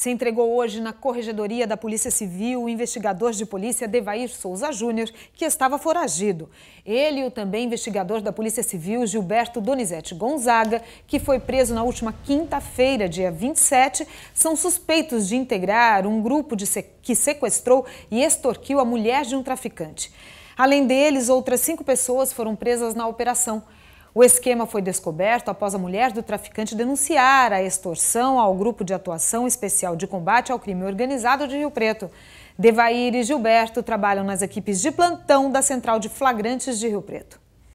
se entregou hoje na Corregedoria da Polícia Civil o investigador de polícia Devair Souza Júnior, que estava foragido. Ele e o também investigador da Polícia Civil Gilberto Donizete Gonzaga, que foi preso na última quinta-feira, dia 27, são suspeitos de integrar um grupo de se... que sequestrou e extorquiu a mulher de um traficante. Além deles, outras cinco pessoas foram presas na operação. O esquema foi descoberto após a mulher do traficante denunciar a extorsão ao Grupo de Atuação Especial de Combate ao Crime Organizado de Rio Preto. Devair e Gilberto trabalham nas equipes de plantão da Central de Flagrantes de Rio Preto.